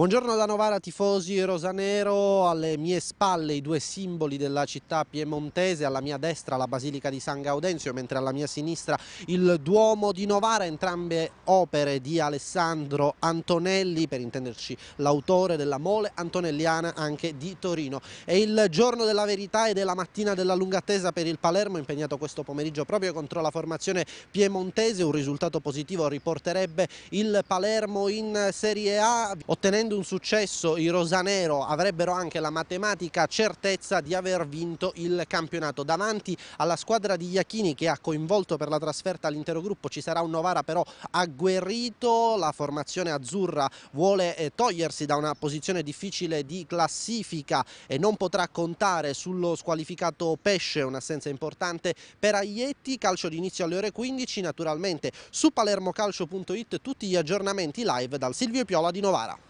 Buongiorno da Novara tifosi e rosanero, alle mie spalle i due simboli della città piemontese, alla mia destra la Basilica di San Gaudenzio, mentre alla mia sinistra il Duomo di Novara, entrambe opere di Alessandro Antonelli, per intenderci l'autore della mole antonelliana anche di Torino. È il giorno della verità ed è la mattina della lunga attesa per il Palermo, impegnato questo pomeriggio proprio contro la formazione piemontese, un risultato positivo riporterebbe il Palermo in Serie A, ottenendo ottenendo un successo i rosanero avrebbero anche la matematica certezza di aver vinto il campionato. Davanti alla squadra di Iachini che ha coinvolto per la trasferta l'intero gruppo ci sarà un Novara però agguerrito, la formazione azzurra vuole eh, togliersi da una posizione difficile di classifica e non potrà contare sullo squalificato Pesce, un'assenza importante per Aietti, calcio d'inizio alle ore 15, naturalmente su palermocalcio.it tutti gli aggiornamenti live dal Silvio Piola di Novara.